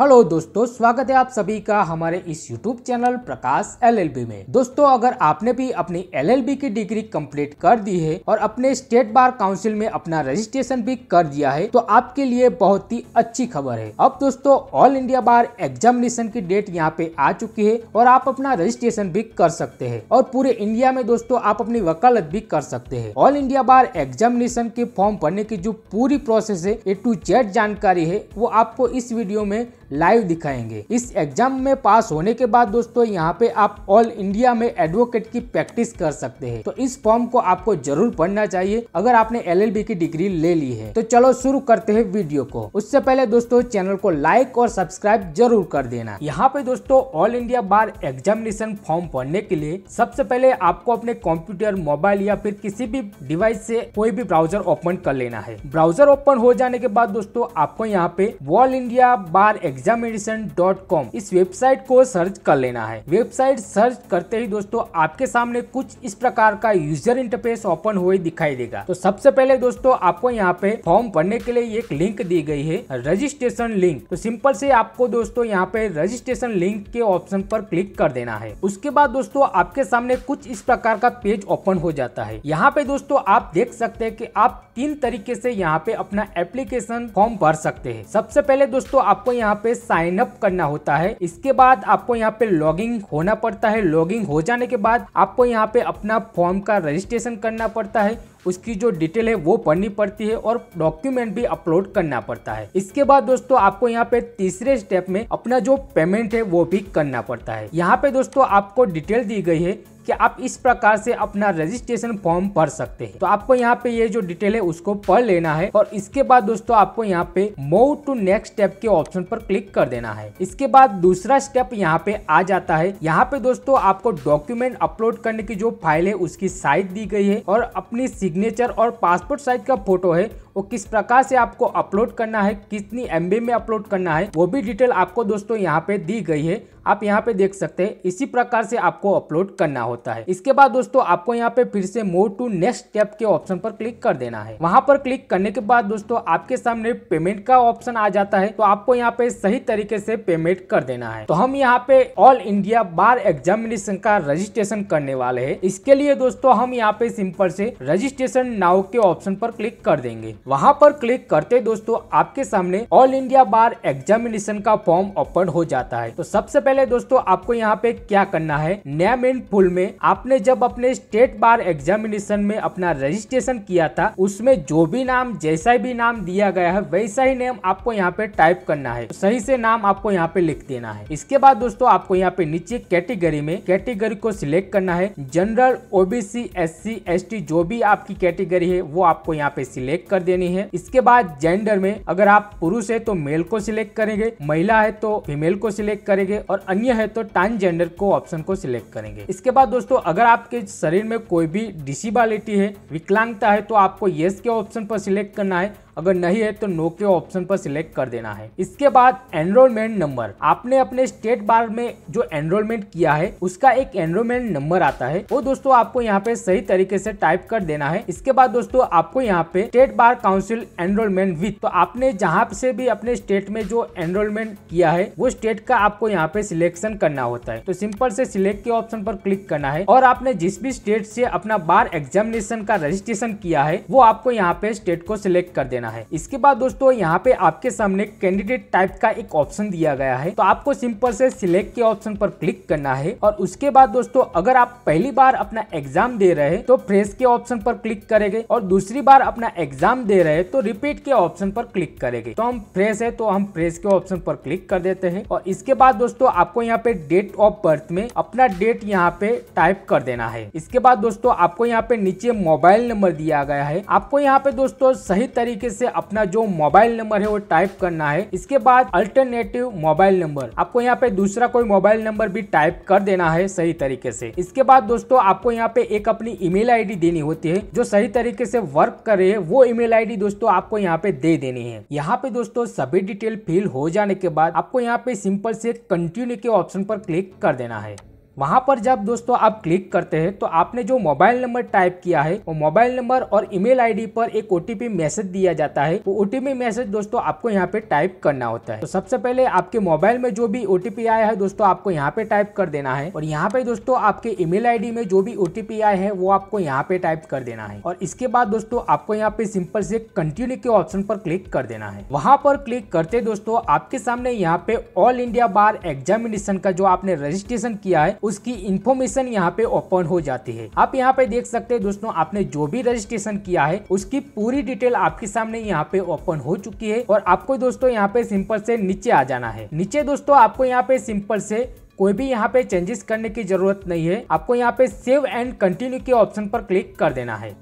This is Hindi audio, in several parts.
हेलो दोस्तों स्वागत है आप सभी का हमारे इस यूट्यूब चैनल प्रकाश एलएलबी में दोस्तों अगर आपने भी अपनी एलएलबी की डिग्री कंप्लीट कर दी है और अपने स्टेट बार काउंसिल में अपना रजिस्ट्रेशन भी कर दिया है तो आपके लिए बहुत ही अच्छी खबर है अब दोस्तों ऑल इंडिया बार एग्जामिनेशन की डेट यहाँ पे आ चुकी है और आप अपना रजिस्ट्रेशन भी कर सकते है और पूरे इंडिया में दोस्तों आप अपनी वकालत भी कर सकते है ऑल इंडिया बार एग्जामिनेशन के फॉर्म भरने की जो पूरी प्रोसेस है ए टू जेड जानकारी है वो आपको इस वीडियो में लाइव दिखाएंगे इस एग्जाम में पास होने के बाद दोस्तों यहाँ पे आप ऑल इंडिया में एडवोकेट की प्रैक्टिस कर सकते हैं तो इस फॉर्म को आपको जरूर पढ़ना चाहिए अगर आपने एल की डिग्री ले ली है तो चलो शुरू करते हैं वीडियो को उससे पहले दोस्तों चैनल को लाइक और सब्सक्राइब जरूर कर देना यहाँ पे दोस्तों all India bar examination form पढ़ने के लिए सबसे पहले आपको अपने कंप्यूटर मोबाइल या फिर किसी भी डिवाइस से कोई भी ब्राउजर ओपन कर लेना है ब्राउजर ओपन हो जाने के बाद दोस्तों आपको यहाँ पे all India bar exam examination dot com इस वेबसाइट को सर्च कर लेना है वेबसाइट सर्च करते ही दोस्तों आपके सामने कुछ इस प्रकार का यूजर इंटरफेस ओपन हुए दिखाई देगा तो सबसे पहले दोस्तों आपको यहाँ पे फॉर्म भरने के लिए एक लिंक दी गई है रजिस्ट्रेशन लिंक तो सिंपल से आपको दोस्तों यहाँ पे रजिस्ट्रेशन लिंक के ऑप्शन पर क्लिक कर देना है उसके बाद दोस्तों आपके सामने कुछ इस प्रकार का पेज ओपन हो जाता है यहाँ पे दोस्तों आप देख सकते हैं कि आप तीन तरीके से यहाँ पे अपना एप्लीकेशन फॉर्म भर सकते हैं सबसे पहले दोस्तों आपको यहाँ पे पे साइन अप करना होता है इसके बाद आपको यहाँ पे लॉगिंग होना पड़ता है लॉगिंग हो जाने के बाद आपको यहाँ पे अपना फॉर्म का रजिस्ट्रेशन करना पड़ता है उसकी जो डिटेल है वो पढ़नी पड़ती है और डॉक्यूमेंट भी अपलोड करना पड़ता है इसके बाद दोस्तों आपको यहाँ पे तीसरे स्टेप में अपना जो पेमेंट है वो भी करना पड़ता है यहाँ पे दोस्तों आपको डिटेल दी गई है कि आप इस प्रकार से अपना रजिस्ट्रेशन फॉर्म भर सकते हैं तो आपको यहाँ पे ये जो डिटेल है उसको पढ़ लेना है और इसके बाद दोस्तों आपको यहाँ पे मोव टू नेक्स्ट स्टेप के ऑप्शन पर क्लिक कर देना है इसके बाद दूसरा स्टेप यहाँ पे आ जाता है यहाँ पे दोस्तों आपको डॉक्यूमेंट अपलोड करने की जो फाइल है उसकी साइज दी गई है और अपनी सिग्नेचर और पासपोर्ट साइज का फोटो है वो किस प्रकार से आपको अपलोड करना है कितनी एम में अपलोड करना है वो भी डिटेल आपको दोस्तों यहाँ पे दी गई है आप यहाँ पे देख सकते हैं इसी प्रकार से आपको अपलोड करना होता है इसके बाद दोस्तों आपको यहाँ पे फिर से मोर टू नेक्स्ट स्टेप के ऑप्शन पर क्लिक कर देना है वहां पर क्लिक करने के बाद दोस्तों आपके सामने पेमेंट का ऑप्शन आ जाता है तो आपको यहाँ पे सही तरीके से पेमेंट कर देना है तो हम यहाँ पे ऑल इंडिया बार एग्जामिनेशन का रजिस्ट्रेशन करने वाले है इसके लिए दोस्तों हम यहाँ पे सिंपल से रजिस्ट्रेशन नाव के ऑप्शन पर क्लिक कर देंगे वहां पर क्लिक करते दोस्तों आपके सामने ऑल इंडिया बार एग्जामिनेशन का फॉर्म ओपन हो जाता है तो सबसे पहले दोस्तों आपको यहाँ पे क्या करना है नेम इन फुल में आपने जब अपने स्टेट बार एग्जामिनेशन में अपना रजिस्ट्रेशन किया था उसमें जो भी नाम जैसा भी नाम दिया गया है वैसा ही नेम आपको यहाँ पे टाइप करना है सही से नाम आपको यहाँ पे लिख देना है इसके बाद दोस्तों आपको यहाँ पे नीचे कैटेगरी में कैटेगरी को सिलेक्ट करना है जनरल ओबीसी एस सी जो भी आपकी कैटेगरी है वो आपको यहाँ पे सिलेक्ट कर देनी है इसके बाद जेंडर में अगर आप पुरुष है तो मेल को सिलेक्ट करेंगे महिला है तो फीमेल को सिलेक्ट करेंगे और अन्य है तो ट्रांसजेंडर को ऑप्शन को सिलेक्ट करेंगे इसके बाद दोस्तों अगर आपके शरीर में कोई भी डिसिबिलिटी है विकलांगता है तो आपको यस के ऑप्शन पर सिलेक्ट करना है अगर नहीं है तो नो के ऑप्शन पर सिलेक्ट कर देना है इसके बाद एनरोलमेंट नंबर आपने अपने स्टेट बार में जो एनरोलमेंट किया है उसका एक एनरोलमेंट नंबर आता है वो दोस्तों आपको यहाँ पे सही तरीके से टाइप कर देना है इसके बाद दोस्तों आपको यहाँ पे state bar council enrolment with तो आपने जहाँ से भी अपने स्टेट में जो एनरोलमेंट किया है वो स्टेट का आपको यहाँ पे सिलेक्शन करना होता है तो सिंपल से सिलेक्ट के ऑप्शन पर क्लिक करना है और आपने जिस भी स्टेट से अपना बार एग्जामिनेशन का रजिस्ट्रेशन किया है वो आपको यहाँ पे स्टेट को सिलेक्ट कर देना करना है इसके बाद दोस्तों यहाँ पे आपके सामने कैंडिडेट टाइप का एक ऑप्शन दिया गया है तो आपको सिंपल से सिलेक्ट के ऑप्शन पर क्लिक करना है और उसके बाद दोस्तों अगर आप पहली बार अपना एग्जाम दे रहे हैं तो फ्रेश के ऑप्शन पर क्लिक करेंगे और दूसरी बार अपना एग्जाम दे रहे हैं तो रिपीट के ऑप्शन पर क्लिक करेंगे तो हम फ्रेश है तो हम फ्रेश के ऑप्शन पर क्लिक कर देते हैं और इसके बाद दोस्तों आपको यहाँ पे डेट ऑफ बर्थ में अपना डेट यहाँ पे टाइप कर देना है इसके बाद दोस्तों आपको यहाँ पे नीचे मोबाइल नंबर दिया गया है आपको यहाँ पे दोस्तों सही तरीके से अपना जो मोबाइल नंबर है वो टाइप करना है इसके बाद अल्टरनेटिव मोबाइल नंबर आपको यहाँ पे दूसरा कोई मोबाइल नंबर भी टाइप कर देना है सही तरीके से इसके बाद दोस्तों आपको यहाँ पे एक अपनी ईमेल आईडी देनी होती है जो सही तरीके से वर्क करे वो ईमेल आईडी दोस्तों आपको यहाँ पे दे देनी है यहाँ पे दोस्तों सभी डिटेल फिल हो जाने के बाद आपको यहाँ पे सिंपल से कंटिन्यू के ऑप्शन पर क्लिक कर देना है वहाँ पर जब दोस्तों आप क्लिक करते हैं तो आपने जो मोबाइल नंबर टाइप किया है वो मोबाइल नंबर और ईमेल आईडी पर एक ओटीपी मैसेज दिया जाता है वो ओटीपी मैसेज दोस्तों आपको यहाँ पे टाइप करना होता है तो सबसे पहले आपके मोबाइल में जो भी ओटीपी आया है दोस्तों आपको यहाँ पे टाइप कर देना है और यहाँ पे दोस्तों आपके ईमेल मेल में जो भी ओटीपी आया है वो आपको यहाँ पे टाइप कर देना है और इसके बाद दोस्तों आपको यहाँ पे सिंपल से कंटिन्यू के ऑप्शन पर क्लिक कर देना है वहाँ पर क्लिक करते दोस्तों आपके सामने यहाँ पे ऑल इंडिया बार एग्जामिनेशन का जो आपने रजिस्ट्रेशन किया है उसकी इन्फॉर्मेशन यहाँ पे ओपन हो जाती है आप यहाँ पे देख सकते हैं दोस्तों आपने जो भी रजिस्ट्रेशन किया है उसकी पूरी डिटेल आपके सामने यहाँ पे ओपन हो चुकी है और आपको दोस्तों यहाँ पे सिंपल से नीचे आ जाना है नीचे दोस्तों आपको यहाँ पे सिंपल से कोई भी यहाँ पे चेंजेस करने की जरूरत नहीं है आपको यहाँ पे सेव एंड कंटिन्यू के ऑप्शन पर क्लिक कर देना है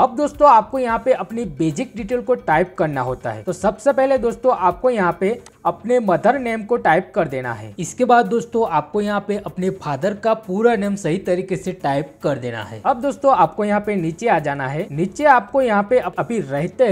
अब दोस्तों आपको यहाँ पे अपनी बेसिक डिटेल को टाइप करना होता है तो सबसे पहले दोस्तों आपको यहाँ पे अपने मदर नेम को टाइप कर देना है इसके बाद दोस्तों आपको यहाँ पे अपने फादर का पूरा नेम सही तरीके से टाइप कर देना है अब दोस्तों आपको यहाँ पे नीचे आ जाना है नीचे आपको यहाँ पे अभी रहते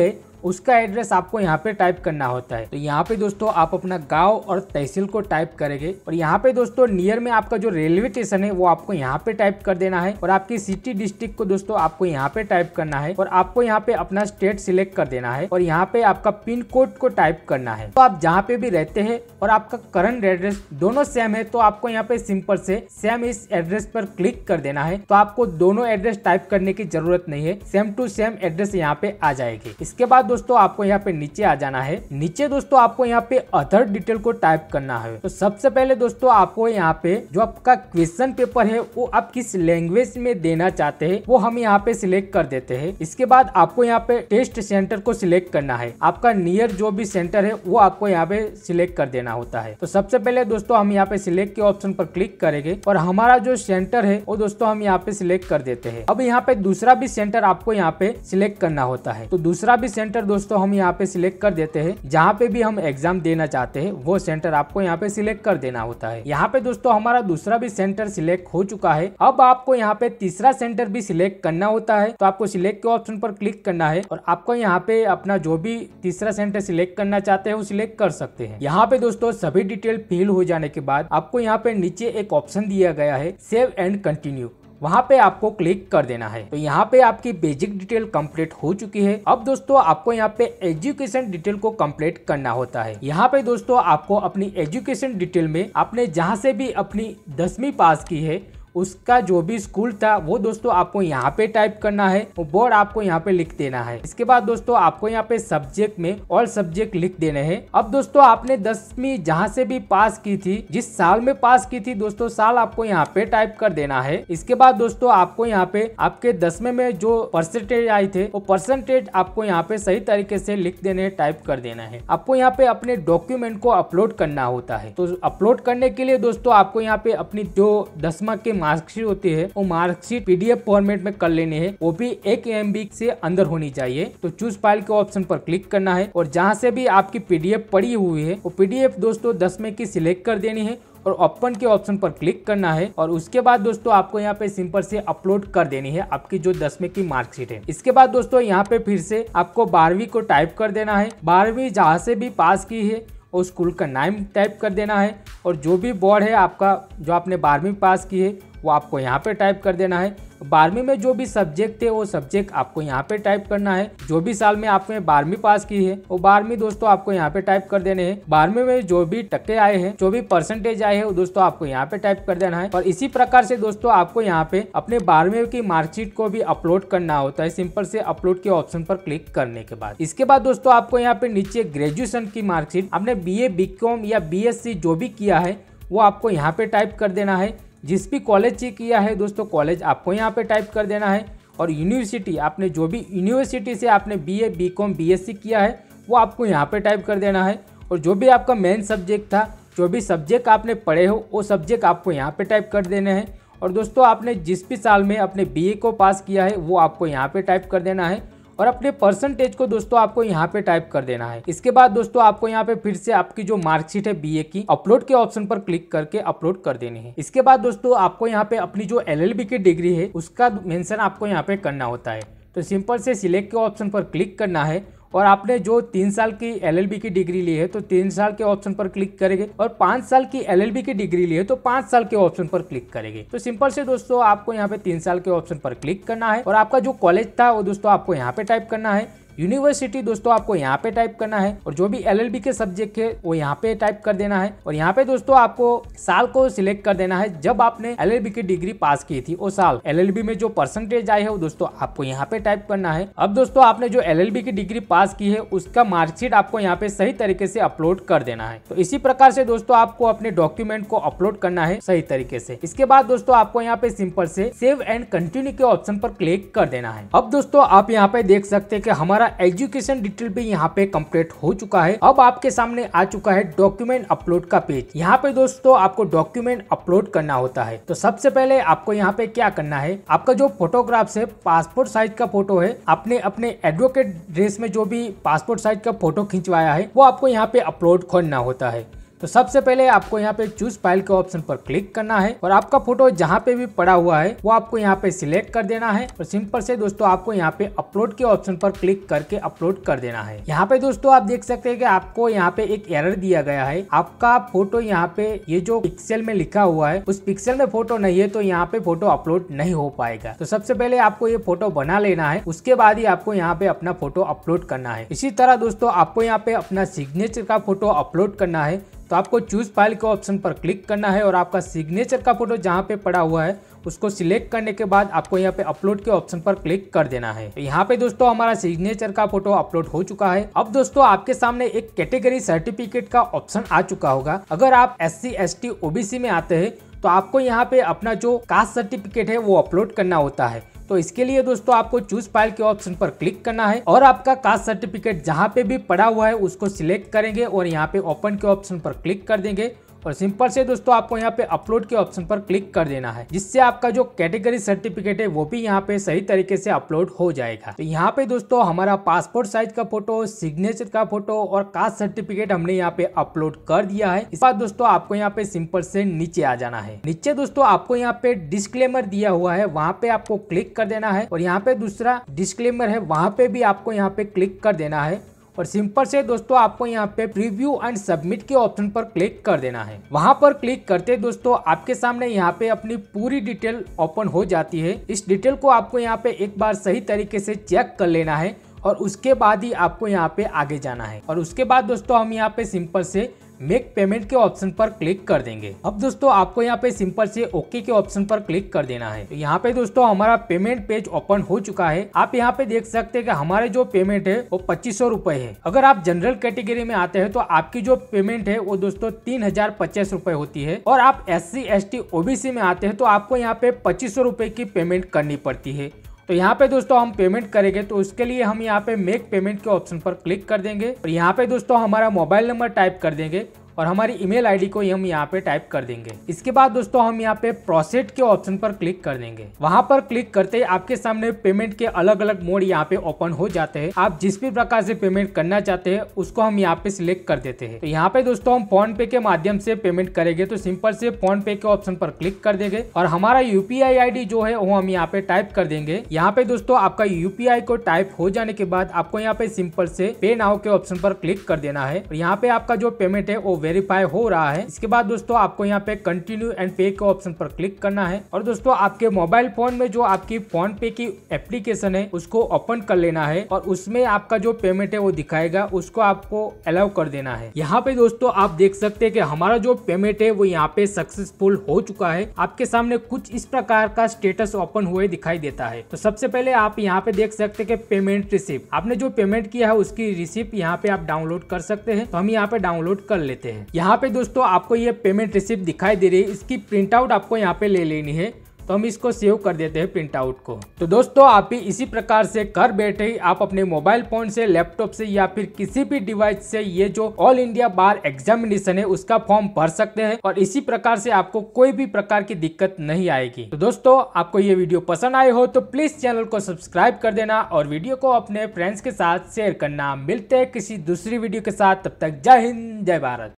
उसका एड्रेस आपको यहाँ पे टाइप करना होता है तो यहाँ पे दोस्तों आप अपना गांव और तहसील को टाइप करेंगे और यहाँ पे दोस्तों नियर में आपका जो रेलवे स्टेशन है वो आपको यहाँ पे टाइप कर देना है और आपकी सिटी डिस्ट्रिक्ट को दोस्तों आपको यहाँ पे टाइप करना है और आपको यहाँ पे अपना स्टेट सिलेक्ट कर देना है और यहाँ पे आपका पिन कोड को टाइप करना है तो आप जहाँ पे भी रहते हैं और आपका करंट एड्रेस दोनों सेम है तो आपको यहाँ पे सिंपल से सेम इस एड्रेस पर क्लिक कर देना है तो आपको दोनों एड्रेस टाइप करने की जरूरत नहीं है सेम टू सेम एड्रेस यहाँ पे आ जाएगी इसके बाद दोस्तों आपको यहाँ पे नीचे आ जाना है नीचे दोस्तों आपको यहाँ पे अदर डिटेल को टाइप करना है तो सबसे पहले दोस्तों आपको यहाँ पे जो आपका क्वेश्चन पेपर है वो आप किस लैंग्वेज में देना चाहते हैं वो हम यहाँ पे सिलेक्ट कर देते हैं इसके बाद आपको यहाँ पे टेस्ट सेंटर को सिलेक्ट करना है आपका नियर जो भी सेंटर है वो आपको यहाँ पे सिलेक्ट कर देना होता है तो सबसे पहले दोस्तों हम यहाँ पे सिलेक्ट के ऑप्शन पर क्लिक करेंगे और हमारा जो सेंटर है वो दोस्तों हम यहाँ पे सिलेक्ट कर देते हैं अब यहाँ पे दूसरा भी सेंटर आपको यहाँ पे सिलेक्ट करना होता है तो दूसरा भी सेंटर सेंटर दोस्तों हम यहाँ पे सिलेक्ट कर देते हैं जहाँ पे भी हम एग्जाम देना चाहते हैं वो सेंटर आपको यहाँ पे सिलेक्ट कर देना होता है यहाँ पे दोस्तों हमारा दूसरा भी सेंटर सिलेक्ट हो चुका है अब आपको यहाँ पे तीसरा सेंटर भी सिलेक्ट करना होता है तो आपको सिलेक्ट के ऑप्शन पर क्लिक करना है और आपको यहाँ पे अपना जो भी तीसरा सेंटर सिलेक्ट करना चाहते है वो सिलेक्ट कर सकते हैं यहाँ पे दोस्तों सभी डिटेल फिल हो जाने के बाद आपको यहाँ पे नीचे एक ऑप्शन दिया गया है सेव एंड कंटिन्यू वहाँ पे आपको क्लिक कर देना है तो यहाँ पे आपकी बेसिक डिटेल कंप्लीट हो चुकी है अब दोस्तों आपको यहाँ पे एजुकेशन डिटेल को कंप्लीट करना होता है यहाँ पे दोस्तों आपको अपनी एजुकेशन डिटेल में आपने जहाँ से भी अपनी दसवीं पास की है उसका जो भी स्कूल था वो दोस्तों आपको यहाँ पे टाइप करना है वो बोर्ड आपको यहाँ पे लिख देना है इसके बाद दोस्तों आपको यहाँ पे सब्जेक्ट में ऑल सब्जेक्ट लिख देने हैं अब दोस्तों आपने दसवीं जहाँ से भी पास की थी जिस साल में पास की थी दोस्तों साल आपको यहाँ पे टाइप कर देना है इसके बाद दोस्तों आपको यहाँ पे आपके दसवें में जो परसेंटेज आई थे वो परसेंटेज आपको यहाँ पे सही तरीके से लिख देने टाइप कर देना है आपको यहाँ पे अपने डॉक्यूमेंट को अपलोड करना होता है तो अपलोड करने के लिए दोस्तों आपको यहाँ पे अपनी जो दसवा के मार्कशीट होती है वो मार्कशीट पीडीएफ फॉर्मेट में कर लेनी है वो भी एक एम से अंदर होनी चाहिए तो चूज फाइल के ऑप्शन पर क्लिक करना है और जहाँ से भी आपकी पीडीएफ पड़ी हुई है वो पीडीएफ दोस्तों दस में की सिलेक्ट कर देनी है और ओपन के ऑप्शन पर क्लिक करना है और उसके बाद दोस्तों आपको यहाँ पे सिंपल से अपलोड कर देनी है आपकी जो दसवीं की मार्कशीट है इसके बाद दोस्तों यहाँ पे फिर से आपको बारहवीं को टाइप कर देना है बारहवीं जहाँ से भी पास की है और स्कूल का नाम टाइप कर देना है और जो भी बोर्ड है आपका जो आपने बारहवीं पास की है वो आपको यहाँ पर टाइप कर देना है बारहवीं में जो भी सब्जेक्ट थे वो सब्जेक्ट आपको यहाँ पे टाइप करना है जो भी साल में आपने बारहवीं पास की है वो बारहवीं दोस्तों आपको यहाँ पे टाइप कर देने हैं बारहवीं में जो भी टक्के आए हैं जो भी परसेंटेज आए हैं वो दोस्तों आपको यहाँ पे टाइप कर देना है और इसी प्रकार से दोस्तों आपको यहाँ पे अपने बारहवीं की मार्कशीट को भी अपलोड करना होता है सिंपल से अपलोड के ऑप्शन पर क्लिक करने के बाद इसके बाद दोस्तों आपको यहाँ पे नीचे ग्रेजुएशन की मार्कशीट आपने बी ए या बी जो भी किया है वो आपको यहाँ पे टाइप कर देना है जिस भी कॉलेज चेक किया है दोस्तों कॉलेज आपको यहाँ पे टाइप कर देना है और यूनिवर्सिटी आपने जो भी यूनिवर्सिटी से आपने बीए बीकॉम बीएससी किया है वो आपको यहाँ पे टाइप कर देना है और जो भी आपका मेन सब्जेक्ट था जो भी सब्जेक्ट आपने पढ़े हो वो सब्जेक्ट आपको यहाँ पर टाइप कर देने हैं और दोस्तों आपने जिस भी साल में अपने बी को पास किया है वो आपको यहाँ पर टाइप कर देना है और अपने परसेंटेज को दोस्तों आपको यहाँ पे टाइप कर देना है इसके बाद दोस्तों आपको यहाँ पे फिर से आपकी जो मार्कशीट है बीए की अपलोड के ऑप्शन पर क्लिक करके अपलोड कर देनी है इसके बाद दोस्तों आपको यहाँ पे अपनी जो एलएलबी की डिग्री है उसका मेंशन आपको यहाँ पे करना होता है तो सिंपल से सिलेक्ट के ऑप्शन पर क्लिक करना है और आपने जो तीन साल की एलएलबी की डिग्री ली है तो तीन साल के ऑप्शन पर क्लिक करेंगे और पांच साल की एलएलबी की डिग्री ली है तो पांच साल के ऑप्शन पर क्लिक करेंगे तो सिंपल से दोस्तों आपको यहाँ पे तीन साल के ऑप्शन पर क्लिक करना है और आपका जो कॉलेज था वो दोस्तों आपको यहाँ पे टाइप करना है यूनिवर्सिटी दोस्तों आपको यहाँ पे टाइप करना है और जो भी एल के सब्जेक्ट है वो यहाँ पे टाइप कर देना है और यहाँ पे दोस्तों आपको साल को सिलेक्ट कर देना है जब आपने एल की डिग्री पास की थी वो साल एल में जो परसेंटेज आए है वो दोस्तों आपको यहाँ पे टाइप करना है अब दोस्तों आपने जो एल की डिग्री पास की है उसका मार्कशीट आपको यहाँ पे सही तरीके से अपलोड कर देना है तो इसी प्रकार से दोस्तों आपको अपने डॉक्यूमेंट को अपलोड करना है सही तरीके से इसके बाद दोस्तों आपको यहाँ पे सिंपल से सेव एंड कंटिन्यू के ऑप्शन पर क्लिक कर देना है अब दोस्तों आप यहाँ पे देख सकते हैं कि हमारा आपका एजुकेशन डिटेल भी यहाँ पे कम्प्लीट हो चुका है अब आपके सामने आ चुका है डॉक्यूमेंट अपलोड का पेज यहाँ पे दोस्तों आपको डॉक्यूमेंट अपलोड करना होता है तो सबसे पहले आपको यहाँ पे क्या करना है आपका जो फोटोग्राफ है पासपोर्ट साइज का फोटो है आपने अपने एडवोकेट ड्रेस में जो भी पासपोर्ट साइज का फोटो खिंचवाया है वो आपको यहाँ पे अपलोड करना होता है तो सबसे पहले आपको यहाँ पे चूज फाइल के ऑप्शन पर क्लिक करना है और आपका फोटो जहाँ पे भी पड़ा हुआ है वो आपको यहाँ पे सिलेक्ट कर देना है और सिंपल से दोस्तों आपको यहाँ पे अपलोड के ऑप्शन पर क्लिक करके अपलोड कर देना है यहाँ पे दोस्तों आप देख सकते हैं कि आपको यहाँ पे एक एरर दिया गया है आपका फोटो यहाँ पे ये जो पिक्सल में लिखा हुआ है उस पिक्सल में फोटो नहीं है तो यहाँ पे फोटो अपलोड नहीं हो पाएगा तो सबसे पहले आपको ये फोटो बना लेना है उसके बाद ही आपको यहाँ पे अपना फोटो अपलोड करना है इसी तरह दोस्तों आपको यहाँ पे अपना सिग्नेचर का फोटो अपलोड करना है तो आपको चूज़ फाइल के ऑप्शन पर क्लिक करना है और आपका सिग्नेचर का फोटो जहाँ पे पड़ा हुआ है उसको सिलेक्ट करने के बाद आपको यहाँ पे अपलोड के ऑप्शन पर क्लिक कर देना है तो यहाँ पे दोस्तों हमारा सिग्नेचर का फोटो अपलोड हो चुका है अब दोस्तों आपके सामने एक कैटेगरी सर्टिफिकेट का ऑप्शन आ चुका होगा अगर आप S C S T OBC में आते हैं तो आपको यहाँ पे अपना जो कास्ट सर्टिफिकेट है वो अपलोड करना होता है तो इसके लिए दोस्तों आपको चूज फाइल के ऑप्शन पर क्लिक करना है और आपका कास्ट सर्टिफिकेट जहाँ पे भी पड़ा हुआ है उसको सिलेक्ट करेंगे और यहाँ पे ओपन के ऑप्शन पर क्लिक कर देंगे और सिंपल से दोस्तों आपको यहाँ पे अपलोड के ऑप्शन पर क्लिक कर देना है जिससे आपका जो कैटेगरी सर्टिफिकेट है वो भी यहाँ पे सही तरीके से अपलोड हो जाएगा तो यहाँ पे दोस्तों हमारा पासपोर्ट साइज का फोटो सिग्नेचर का फोटो और कास्ट सर्टिफिकेट हमने यहाँ पे अपलोड कर दिया है इस बात दोस्तों आपको यहाँ पे सिंपल से नीचे आ जाना है नीचे दोस्तों आपको यहाँ पे डिस्क्लेमर दिया हुआ है वहाँ पे आपको क्लिक कर देना है और यहाँ पे दूसरा डिस्क्लेमर है वहाँ पे भी आपको यहाँ पे क्लिक कर देना है और सिंपल से दोस्तों आपको यहाँ पे प्रीव्यू एंड सबमिट के ऑप्शन पर क्लिक कर देना है वहाँ पर क्लिक करते दोस्तों आपके सामने यहाँ पे अपनी पूरी डिटेल ओपन हो जाती है इस डिटेल को आपको यहाँ पे एक बार सही तरीके से चेक कर लेना है और उसके बाद ही आपको यहाँ पे आगे जाना है और उसके बाद दोस्तों हम यहाँ पे सिंपल से मेक पेमेंट के ऑप्शन पर क्लिक कर देंगे अब दोस्तों आपको यहाँ पे सिंपल से ओके के ऑप्शन पर क्लिक कर देना है तो यहाँ पे दोस्तों हमारा पेमेंट पेज ओपन हो चुका है आप यहाँ पे देख सकते हैं कि हमारे जो पेमेंट है वो पच्चीस सौ है अगर आप जनरल कैटेगरी में आते हैं तो आपकी जो पेमेंट है वो दोस्तों तीन हजार पच्चीस रूपए होती है और आप S C S T OBC में आते हैं तो आपको यहाँ पे पच्चीस सौ रूपए की पेमेंट करनी पड़ती है तो यहाँ पे दोस्तों हम पेमेंट करेंगे तो उसके लिए हम यहाँ पे मेक पेमेंट के ऑप्शन पर क्लिक कर देंगे और यहाँ पे दोस्तों हमारा मोबाइल नंबर टाइप कर देंगे और हमारी ईमेल आईडी को हम यहाँ पे टाइप कर देंगे इसके बाद दोस्तों हम यहाँ पे प्रोसेट के ऑप्शन पर क्लिक कर देंगे वहाँ पर क्लिक करते ही आपके सामने पेमेंट के अलग अलग मोड यहाँ पे ओपन हो जाते हैं आप जिस भी प्रकार से पेमेंट करना चाहते हैं उसको हम यहाँ पे सिलेक्ट कर देते हैं तो यहाँ पे दोस्तों हम फोन पे के माध्यम से पेमेंट करेंगे तो सिंपल से फोन पे के ऑप्शन पर क्लिक कर देंगे और हमारा यूपीआई आई जो है वो हम यहाँ पे टाइप कर देंगे यहाँ पे दोस्तों आपका यूपीआई को टाइप हो जाने के बाद आपको यहाँ पे सिंपल से पे नाउ के ऑप्शन पर क्लिक कर देना है यहाँ पे आपका जो पेमेंट है वो वेरीफाई हो रहा है इसके बाद दोस्तों आपको यहाँ पे कंटिन्यू एंड पे के ऑप्शन पर क्लिक करना है और दोस्तों आपके मोबाइल फोन में जो आपकी फोन पे की एप्लीकेशन है उसको ओपन कर लेना है और उसमें आपका जो पेमेंट है वो दिखाएगा उसको आपको अलाउ कर देना है यहाँ पे दोस्तों आप देख सकते हैं कि हमारा जो पेमेंट है वो यहाँ पे सक्सेसफुल हो चुका है आपके सामने कुछ इस प्रकार का स्टेटस ओपन हुए दिखाई देता है तो सबसे पहले आप यहाँ पे देख सकते हैं कि पेमेंट रिसिप्ट आपने जो पेमेंट किया है उसकी रिसिप्ट यहाँ पे आप डाउनलोड कर सकते हैं तो हम यहाँ पे डाउनलोड कर लेते हैं यहाँ पे दोस्तों आपको ये पेमेंट रिसिप्ट दिखाई दे रही है इसकी प्रिंट आउट आपको यहाँ पे ले लेनी है तो हम इसको सेव कर देते हैं प्रिंट आउट को तो दोस्तों आप भी इसी प्रकार से घर बैठे ही आप अपने मोबाइल फोन से लैपटॉप से या फिर किसी भी डिवाइस से ये जो ऑल इंडिया बार एग्जामिनेशन है उसका फॉर्म भर सकते हैं और इसी प्रकार से आपको कोई भी प्रकार की दिक्कत नहीं आएगी तो दोस्तों आपको ये वीडियो पसंद आए हो तो प्लीज चैनल को सब्सक्राइब कर देना और वीडियो को अपने फ्रेंड्स के साथ शेयर करना मिलते हैं किसी दूसरी वीडियो के साथ तब तक जय हिंद जय भारत